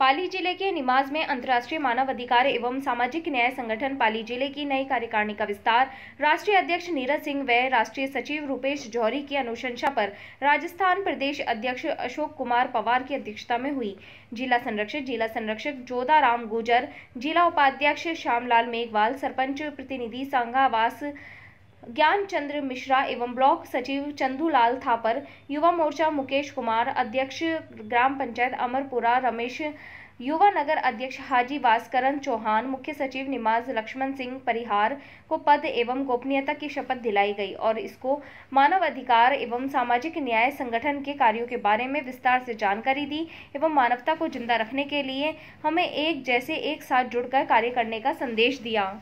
पाली जिले के निमाज में अंतर्राष्ट्रीय अधिकार एवं सामाजिक न्याय संगठन पाली जिले की नई कार्यकारिणी का विस्तार राष्ट्रीय अध्यक्ष नीरज सिंह व राष्ट्रीय सचिव रूपेश जौहरी की अनुशंसा पर राजस्थान प्रदेश अध्यक्ष अशोक कुमार पवार की अध्यक्षता में हुई जिला संरक्षक जिला संरक्षक जोधा राम गुजर जिला उपाध्यक्ष श्यामलाल मेघवाल सरपंच प्रतिनिधि सांगावास ज्ञान चंद्र मिश्रा एवं ब्लॉक सचिव चंदूलाल थापर युवा मोर्चा मुकेश कुमार अध्यक्ष ग्राम पंचायत अमरपुरा रमेश युवा नगर अध्यक्ष हाजी वासकरण चौहान मुख्य सचिव निमाज लक्ष्मण सिंह परिहार को पद एवं गोपनीयता की शपथ दिलाई गई और इसको मानव अधिकार एवं सामाजिक न्याय संगठन के कार्यों के बारे में विस्तार से जानकारी दी एवं मानवता को जिंदा रखने के लिए हमें एक जैसे एक साथ जुड़कर कार्य करने का संदेश दिया